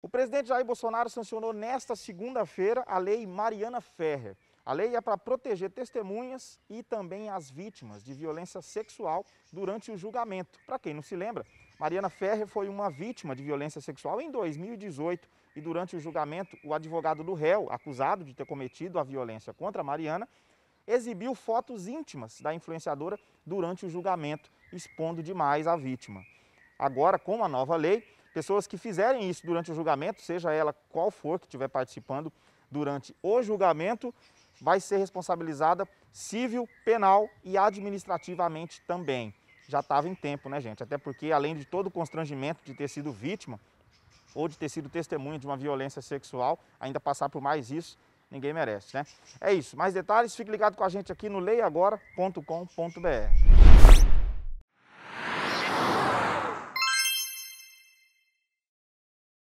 O presidente Jair Bolsonaro sancionou nesta segunda-feira a Lei Mariana Ferrer. A lei é para proteger testemunhas e também as vítimas de violência sexual durante o julgamento. Para quem não se lembra, Mariana Ferrer foi uma vítima de violência sexual em 2018 e durante o julgamento, o advogado do réu, acusado de ter cometido a violência contra a Mariana, exibiu fotos íntimas da influenciadora durante o julgamento, expondo demais a vítima. Agora, com a nova lei, Pessoas que fizerem isso durante o julgamento, seja ela qual for que estiver participando durante o julgamento, vai ser responsabilizada civil, penal e administrativamente também. Já estava em tempo, né, gente? Até porque, além de todo o constrangimento de ter sido vítima ou de ter sido testemunha de uma violência sexual, ainda passar por mais isso, ninguém merece, né? É isso. Mais detalhes, fique ligado com a gente aqui no leiagora.com.br.